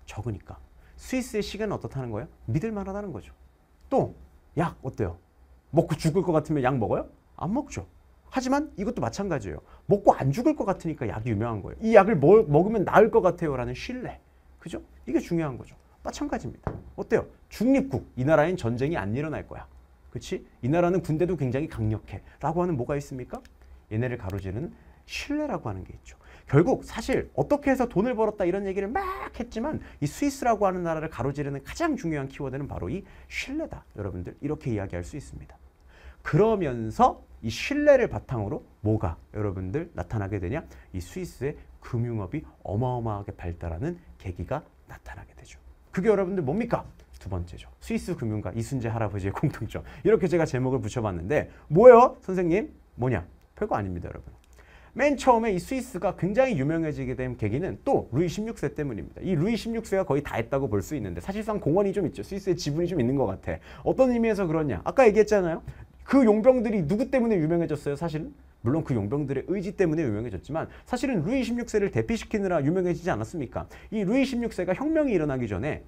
적으니까. 스위스의 시계는 어떻다는 거예요? 믿을 만하다는 거죠. 또 약 어때요? 먹고 죽을 것 같으면 약 먹어요? 안 먹죠. 하지만 이것도 마찬가지예요. 먹고 안 죽을 것 같으니까 약이 유명한 거예요. 이 약을 먹으면 나을 것 같아요라는 신뢰. 그죠? 이게 중요한 거죠. 마찬가지입니다. 어때요? 중립국, 이 나라엔 전쟁이 안 일어날 거야. 그치이 나라는 군대도 굉장히 강력해. 라고 하는 뭐가 있습니까? 얘네를 가로지르는 신뢰라고 하는 게 있죠. 결국 사실 어떻게 해서 돈을 벌었다 이런 얘기를 막 했지만 이 스위스라고 하는 나라를 가로지르는 가장 중요한 키워드는 바로 이 신뢰다. 여러분들 이렇게 이야기할 수 있습니다. 그러면서 이 신뢰를 바탕으로 뭐가 여러분들 나타나게 되냐? 이 스위스의 금융업이 어마어마하게 발달하는 계기가 나타나게 되죠. 그게 여러분들 뭡니까? 두 번째죠. 스위스 금융가 이순재 할아버지의 공통점. 이렇게 제가 제목을 붙여봤는데 뭐예요? 선생님? 뭐냐? 별거 아닙니다, 여러분. 맨 처음에 이 스위스가 굉장히 유명해지게 된 계기는 또 루이 16세 때문입니다. 이 루이 16세가 거의 다 했다고 볼 수 있는데 사실상 공헌이 좀 있죠. 스위스의 지분이 좀 있는 것 같아. 어떤 의미에서 그러냐? 아까 얘기했잖아요. 그 용병들이 누구 때문에 유명해졌어요, 사실은? 물론 그 용병들의 의지 때문에 유명해졌지만 사실은 루이 16세를 대피시키느라 유명해지지 않았습니까? 이 루이 16세가 혁명이 일어나기 전에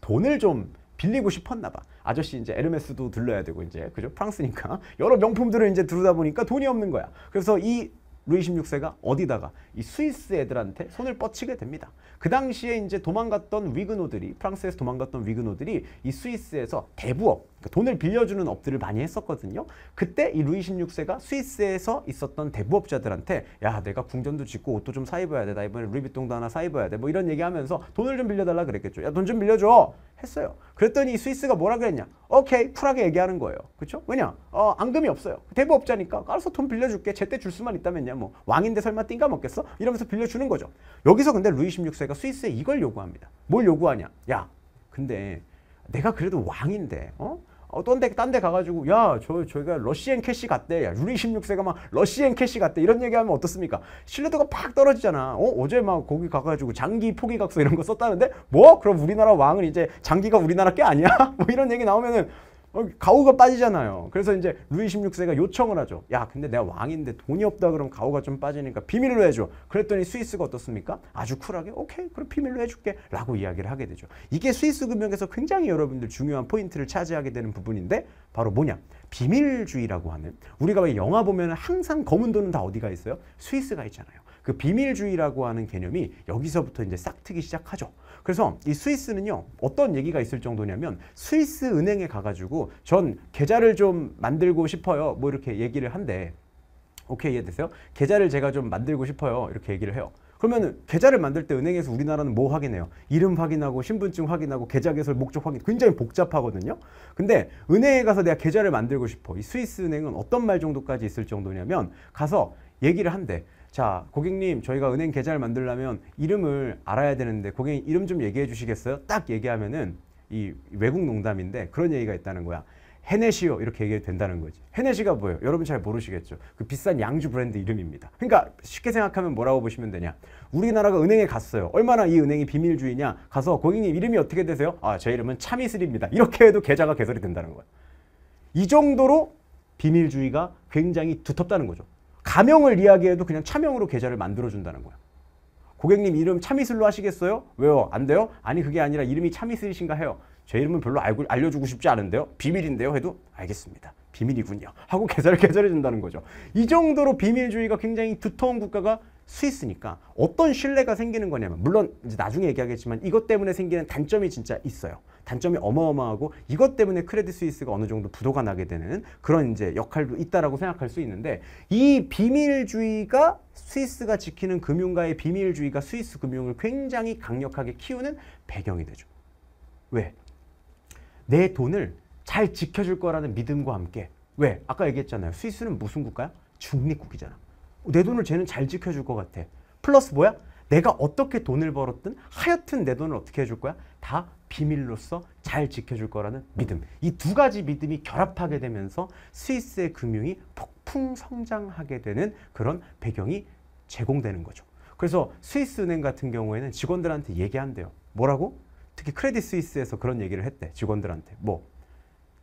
돈을 좀 빌리고 싶었나 봐. 아저씨 이제 에르메스도 들러야 되고 이제 그죠? 프랑스니까 여러 명품들을 이제 들으다 보니까 돈이 없는 거야. 그래서 이 루이 16세가 어디다가 이 스위스 애들한테 손을 뻗치게 됩니다. 그 당시에 이제 도망갔던 위그노들이 프랑스에서 도망갔던 위그노들이 이 스위스에서 대부업 그러니까 돈을 빌려주는 업들을 많이 했었거든요. 그때 이 루이 16세가 스위스에서 있었던 대부업자들한테 야 내가 궁전도 짓고 옷도 좀 사 입어야 돼. 나 이번에 루이비통도 하나 사 입어야 돼. 뭐 이런 얘기하면서 돈을 좀 빌려달라 그랬겠죠. 야 돈 좀 빌려줘. 했어요. 그랬더니 스위스가 뭐라 그랬냐? 오케이, 풀하게 얘기하는 거예요. 그렇죠? 왜냐? 어, 앙금이 없어요. 대부업자니까 알아서 돈 빌려줄게. 제때 줄 수만 있다면야 뭐 왕인데 설마 띵가 먹겠어? 이러면서 빌려주는 거죠. 여기서 근데 루이 16세가 스위스에 이걸 요구합니다. 뭘 요구하냐? 야, 근데 내가 그래도 왕인데 어? 어, 떤데 딴 데 가가지고 야 저 저희가 러시앤 캐시 갔대 야 루리 16세가 막 러시앤 캐시 갔대 이런 얘기하면 어떻습니까 신뢰도가 팍 떨어지잖아 어 어제 막 거기 가가지고 장기 포기각서 이런 거 썼다는데 뭐 그럼 우리나라 왕은 이제 장기가 우리나라 꽤 아니야 뭐 이런 얘기 나오면은 어, 가오가 빠지잖아요. 그래서 이제 루이 16세가 요청을 하죠. 야, 근데 내가 왕인데 돈이 없다 그럼 가오가 좀 빠지니까 비밀로 해줘. 그랬더니 스위스가 어떻습니까? 아주 쿨하게 오케이, 그럼 비밀로 해줄게 라고 이야기를 하게 되죠. 이게 스위스 금융에서 굉장히 여러분들 중요한 포인트를 차지하게 되는 부분인데 바로 뭐냐? 비밀주의라고 하는 우리가 왜 영화 보면 항상 검은 돈은 다 어디가 있어요? 스위스가 있잖아요. 그 비밀주의라고 하는 개념이 여기서부터 이제 싹 트기 시작하죠. 그래서 이 스위스는요 어떤 얘기가 있을 정도냐면 스위스 은행에 가가지고 전 계좌를 좀 만들고 싶어요 뭐 이렇게 얘기를 한데 오케이 이해되세요? 계좌를 제가 좀 만들고 싶어요 이렇게 얘기를 해요. 그러면 계좌를 만들 때 은행에서 우리나라는 뭐 확인해요? 이름 확인하고 신분증 확인하고 계좌 개설 목적 확인 굉장히 복잡하거든요. 근데 은행에 가서 내가 계좌를 만들고 싶어. 이 스위스 은행은 어떤 말 정도까지 있을 정도냐면 가서 얘기를 한대. 자 고객님 저희가 은행 계좌를 만들려면 이름을 알아야 되는데 고객님 이름 좀 얘기해 주시겠어요? 딱 얘기하면은 이 외국 농담인데 그런 얘기가 있다는 거야. 헤네시요 이렇게 얘기해도 된다는 거지 헤네시가 뭐예요? 여러분 잘 모르시겠죠 그 비싼 양주 브랜드 이름입니다 그러니까 쉽게 생각하면 뭐라고 보시면 되냐 우리나라가 은행에 갔어요 얼마나 이 은행이 비밀주의냐 가서 고객님 이름이 어떻게 되세요? 아제 이름은 차미슬입니다 이렇게 해도 계좌가 개설이 된다는 거예요 이 정도로 비밀주의가 굉장히 두텁다는 거죠 가명을 이야기해도 그냥 차명으로 계좌를 만들어준다는 거예요. 고객님 이름 참이슬로 하시겠어요? 왜요? 안 돼요? 아니 그게 아니라 이름이 참이슬이신가 해요. 제 이름은 별로 알고, 알려주고 싶지 않은데요. 비밀인데요 해도 알겠습니다. 비밀이군요. 하고 계좌를 계설해준다는 거죠. 이 정도로 비밀주의가 굉장히 두터운 국가가 스위스니까 어떤 신뢰가 생기는 거냐면 물론 이제 나중에 얘기하겠지만 이것 때문에 생기는 단점이 진짜 있어요. 단점이 어마어마하고 이것 때문에 크레딧 스위스가 어느 정도 부도가 나게 되는 그런 이제 역할도 있다라고 생각할 수 있는데 이 비밀주의가 스위스가 지키는 금융가의 비밀주의가 스위스 금융을 굉장히 강력하게 키우는 배경이 되죠. 왜? 내 돈을 잘 지켜줄 거라는 믿음과 함께 왜? 아까 얘기했잖아요. 스위스는 무슨 국가야? 중립국이잖아. 내 돈을 쟤는 잘 지켜줄 것 같아. 플러스 뭐야? 내가 어떻게 돈을 벌었든 하여튼 내 돈을 어떻게 해줄 거야? 다 비밀로서 잘 지켜줄 거라는 믿음. 이 두 가지 믿음이 결합하게 되면서 스위스의 금융이 폭풍 성장하게 되는 그런 배경이 제공되는 거죠. 그래서 스위스 은행 같은 경우에는 직원들한테 얘기한대요. 뭐라고? 특히 크레딧 스위스에서 그런 얘기를 했대. 직원들한테. 뭐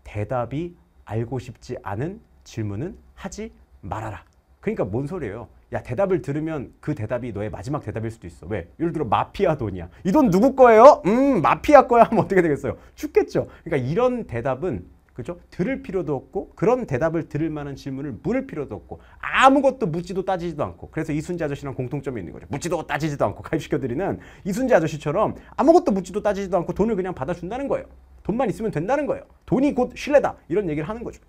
대답이 알고 싶지 않은 질문은 하지 말아라. 그러니까 뭔 소리예요? 야 대답을 들으면 그 대답이 너의 마지막 대답일 수도 있어. 왜? 예를 들어 마피아 돈이야. 이 돈 누구 거예요? 음 마피아 거야 하면 어떻게 되겠어요? 죽겠죠. 그러니까 이런 대답은 그죠? 들을 필요도 없고 그런 대답을 들을 만한 질문을 물을 필요도 없고 아무것도 묻지도 따지지도 않고 그래서 이순재 아저씨랑 공통점이 있는 거죠. 묻지도 따지지도 않고 가입시켜드리는 이순재 아저씨처럼 아무것도 묻지도 따지지도 않고 돈을 그냥 받아준다는 거예요. 돈만 있으면 된다는 거예요. 돈이 곧 신뢰다 이런 얘기를 하는 거죠.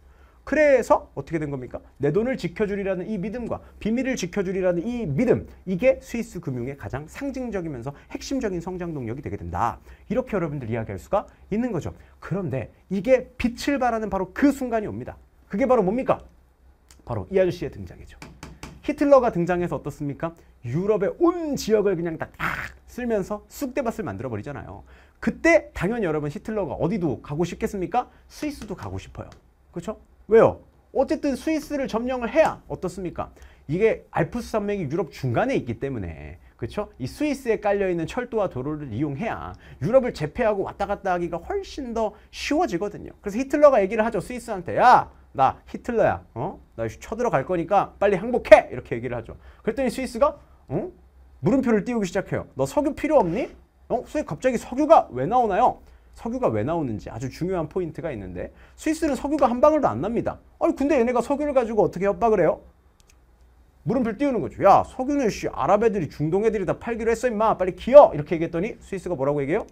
그래서 어떻게 된 겁니까? 내 돈을 지켜주리라는 이 믿음과 비밀을 지켜주리라는 이 믿음 이게 스위스 금융의 가장 상징적이면서 핵심적인 성장 동력이 되게 된다. 이렇게 여러분들 이야기할 수가 있는 거죠. 그런데 이게 빛을 발하는 바로 그 순간이 옵니다. 그게 바로 뭡니까? 바로 이 아저씨의 등장이죠. 히틀러가 등장해서 어떻습니까? 유럽의 온 지역을 그냥 딱, 딱 쓸면서 쑥대밭을 만들어버리잖아요. 그때 당연히 여러분 히틀러가 어디도 가고 싶겠습니까? 스위스도 가고 싶어요. 그렇죠? 왜요? 어쨌든 스위스를 점령을 해야 어떻습니까? 이게 알프스 산맥이 유럽 중간에 있기 때문에 그렇죠? 이 스위스에 깔려있는 철도와 도로를 이용해야 유럽을 제패하고 왔다 갔다 하기가 훨씬 더 쉬워지거든요. 그래서 히틀러가 얘기를 하죠. 스위스한테 야! 나 히틀러야. 어? 나 쳐들어갈 거니까 빨리 항복해! 이렇게 얘기를 하죠. 그랬더니 스위스가 어? 물음표를 띄우기 시작해요. 너 석유 필요 없니? 어? 갑자기 석유가 왜 나오나요? 석유가 왜 나오는지 아주 중요한 포인트가 있는데 스위스는 석유가 한 방울도 안 납니다. 아니 근데 얘네가 석유를 가지고 어떻게 협박을 해요? 물음표 띄우는 거죠. 야 석유는 씨 아랍 애들이 중동 애들이 다 팔기로 했어 임마 빨리 기어 이렇게 얘기했더니 스위스가 뭐라고 얘기해요?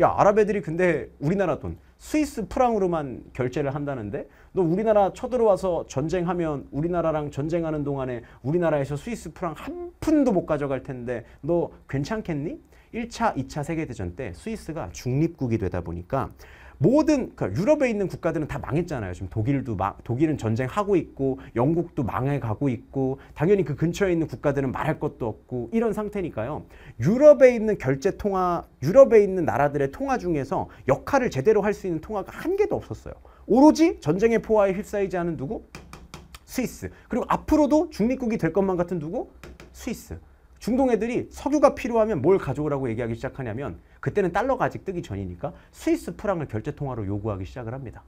야 아랍 애들이 근데 우리나라 돈 스위스 프랑으로만 결제를 한다는데 너 우리나라 쳐들어와서 전쟁하면 우리나라랑 전쟁하는 동안에 우리나라에서 스위스 프랑 한 푼도 못 가져갈 텐데 너 괜찮겠니? 1차, 2차 세계대전 때 스위스가 중립국이 되다 보니까 모든 그러니까 유럽에 있는 국가들은 다 망했잖아요. 지금 독일도 마, 독일은 전쟁하고 있고 영국도 망해가고 있고 당연히 그 근처에 있는 국가들은 말할 것도 없고 이런 상태니까요. 유럽에 있는 결제 통화 유럽에 있는 나라들의 통화 중에서 역할을 제대로 할 수 있는 통화가 한 개도 없었어요. 오로지 전쟁의 포화에 휩싸이지 않은 누구? 스위스. 그리고 앞으로도 중립국이 될 것만 같은 누구? 스위스. 중동 애들이 석유가 필요하면 뭘 가져오라고 얘기하기 시작하냐면 그때는 달러가 아직 뜨기 전이니까 스위스 프랑을 결제 통화로 요구하기 시작을 합니다.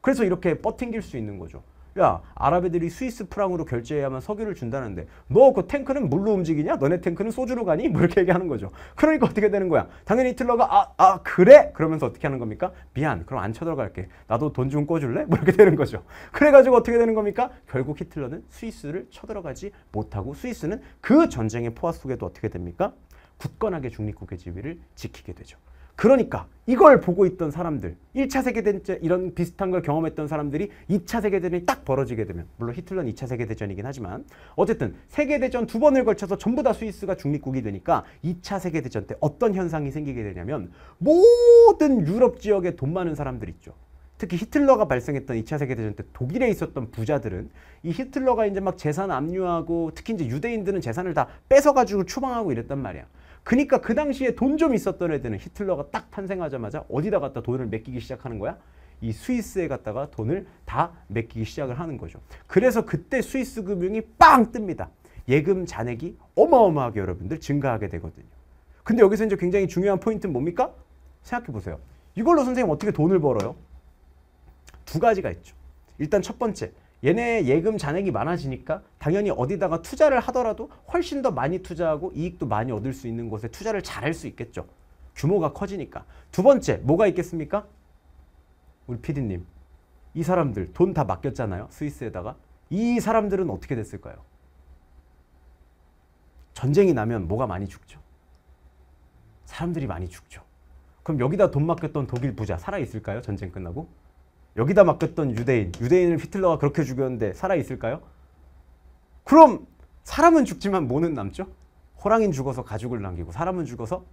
그래서 이렇게 버팅길 수 있는 거죠. 야 아랍애들이 스위스 프랑으로 결제해야만 석유를 준다는데 너 그 탱크는 물로 움직이냐? 너네 탱크는 소주로 가니? 뭐 이렇게 얘기하는 거죠. 그러니까 어떻게 되는 거야? 당연히 히틀러가 아, 아 그래? 그러면서 어떻게 하는 겁니까? 미안 그럼 안 쳐들어갈게. 나도 돈 좀 꿔줄래? 뭐 이렇게 되는 거죠. 그래가지고 어떻게 되는 겁니까? 결국 히틀러는 스위스를 쳐들어가지 못하고 스위스는 그 전쟁의 포화 속에도 어떻게 됩니까? 굳건하게 중립국의 지위를 지키게 되죠. 그러니까 이걸 보고 있던 사람들, 1차 세계대전 이런 비슷한 걸 경험했던 사람들이 2차 세계대전이 딱 벌어지게 되면, 물론 히틀러는 2차 세계대전이긴 하지만, 어쨌든 세계대전 두 번을 걸쳐서 전부 다 스위스가 중립국이 되니까 2차 세계대전 때 어떤 현상이 생기게 되냐면, 모든 유럽 지역에 돈 많은 사람들 있죠. 특히 히틀러가 발생했던 2차 세계대전 때 독일에 있었던 부자들은 이 히틀러가 이제 막 재산 압류하고 특히 이제 유대인들은 재산을 다 뺏어가지고 추방하고 이랬단 말이야. 그러니까 그 당시에 돈 좀 있었던 애들은 히틀러가 딱 탄생하자마자 어디다 갖다 돈을 맡기기 시작하는 거야? 이 스위스에 갔다가 돈을 다 맡기기 시작을 하는 거죠. 그래서 그때 스위스 금융이 빵 뜹니다. 예금 잔액이 어마어마하게 여러분들 증가하게 되거든요. 근데 여기서 이제 굉장히 중요한 포인트는 뭡니까? 생각해 보세요. 이걸로 선생님 어떻게 돈을 벌어요? 두 가지가 있죠. 일단 첫 번째, 얘네 예금 잔액이 많아지니까 당연히 어디다가 투자를 하더라도 훨씬 더 많이 투자하고 이익도 많이 얻을 수 있는 곳에 투자를 잘 할 수 있겠죠. 규모가 커지니까. 두 번째 뭐가 있겠습니까? 우리 피디님. 이 사람들 돈 다 맡겼잖아요. 스위스에다가. 이 사람들은 어떻게 됐을까요? 전쟁이 나면 뭐가 많이 죽죠? 사람들이 많이 죽죠. 그럼 여기다 돈 맡겼던 독일 부자 살아있을까요? 전쟁 끝나고? 여기다 맡겼던 유대인, 유대인을 히틀러가 그렇게 죽였는데 살아있을까요? 그럼 사람은 죽지만 뭐는 남죠? 호랑이는 죽어서 가죽을 남기고 사람은 죽어서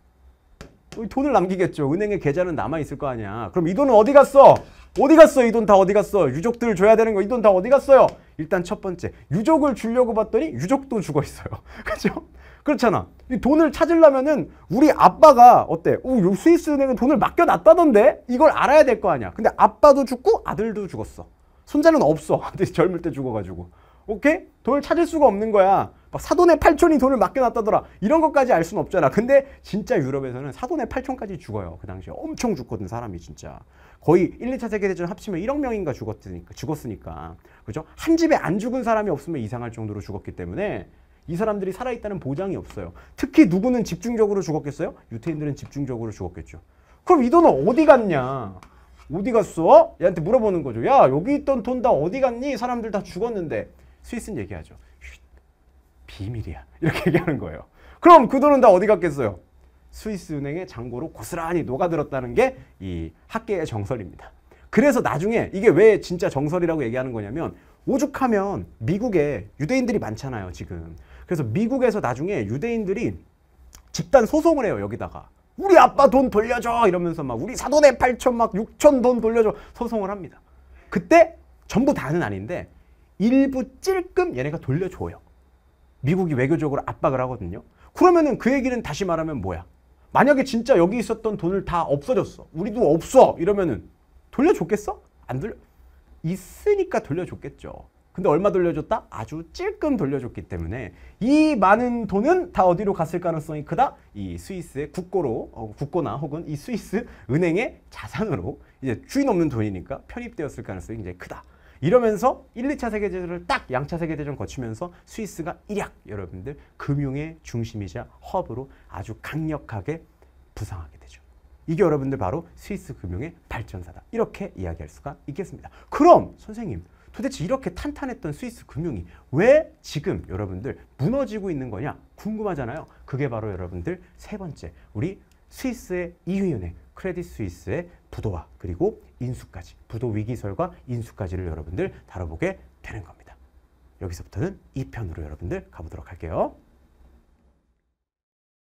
뭐 돈을 남기겠죠. 은행에 계좌는 남아있을 거 아니야. 그럼 이 돈은 어디 갔어? 어디 갔어? 이 돈 다 어디 갔어? 유족들 줘야 되는 거 이 돈 다 어디 갔어요? 일단 첫 번째, 유족을 주려고 봤더니 유족도 죽어 있어요. 그죠? 그렇잖아. 이 돈을 찾으려면은 우리 아빠가 어때? 오, 스위스 은행은 돈을 맡겨놨다던데? 이걸 알아야 될 거 아니야. 근데 아빠도 죽고 아들도 죽었어. 손자는 없어. 젊을 때 죽어가지고. 오케이? 돈을 찾을 수가 없는 거야. 막 사돈의 팔촌이 돈을 맡겨놨다더라. 이런 것까지 알 수는 없잖아. 근데 진짜 유럽에서는 사돈의 팔촌까지 죽어요. 그 당시에 엄청 죽거든, 사람이 진짜. 거의 1, 2차 세계대전 합치면 1억 명인가 죽었으니까. 죽었으니까. 그죠? 한 집에 안 죽은 사람이 없으면 이상할 정도로 죽었기 때문에 이 사람들이 살아있다는 보장이 없어요. 특히 누구는 집중적으로 죽었겠어요? 유태인들은 집중적으로 죽었겠죠. 그럼 이 돈은 어디 갔냐? 어디 갔어? 얘한테 물어보는 거죠. 야 여기 있던 돈 다 어디 갔니? 사람들 다 죽었는데 스위스는 얘기하죠. 쉿, 비밀이야. 이렇게 얘기하는 거예요. 그럼 그 돈은 다 어디 갔겠어요? 스위스 은행의 잔고로 고스란히 녹아들었다는 게 이 학계의 정설입니다. 그래서 나중에 이게 왜 진짜 정설이라고 얘기하는 거냐면 오죽하면 미국에 유대인들이 많잖아요, 지금. 그래서 미국에서 나중에 유대인들이 집단 소송을 해요, 여기다가. 우리 아빠 돈 돌려줘! 이러면서 막 우리 사돈의 8천 막 6천 돈 돌려줘! 소송을 합니다. 그때 전부 다는 아닌데 일부 찔끔 얘네가 돌려줘요. 미국이 외교적으로 압박을 하거든요. 그러면은 그 얘기는 다시 말하면 뭐야? 만약에 진짜 여기 있었던 돈을 다 없어졌어. 우리도 없어. 이러면은 돌려줬겠어? 안 돌려. 있으니까 돌려줬겠죠. 근데 얼마 돌려줬다? 아주 찔끔 돌려줬기 때문에 이 많은 돈은 다 어디로 갔을 가능성이 크다? 이 스위스의 국고로, 어, 국고나 혹은 이 스위스 은행의 자산으로 이제 주인 없는 돈이니까 편입되었을 가능성이 굉장히 크다. 이러면서 1, 2차 세계대전을 딱 양차 세계대전 거치면서 스위스가 일약 여러분들 금융의 중심이자 허브로 아주 강력하게 부상하게 되죠. 이게 여러분들 바로 스위스 금융의 발전사다. 이렇게 이야기할 수가 있겠습니다. 그럼 선생님 도대체 이렇게 탄탄했던 스위스 금융이 왜 지금 여러분들 무너지고 있는 거냐 궁금하잖아요. 그게 바로 여러분들 세 번째 우리 스위스의 이유은행 크레딧 스위스의 부도와 그리고 인수까지 부도 위기설과 인수까지를 여러분들 다뤄보게 되는 겁니다. 여기서부터는 2편으로 여러분들 가보도록 할게요.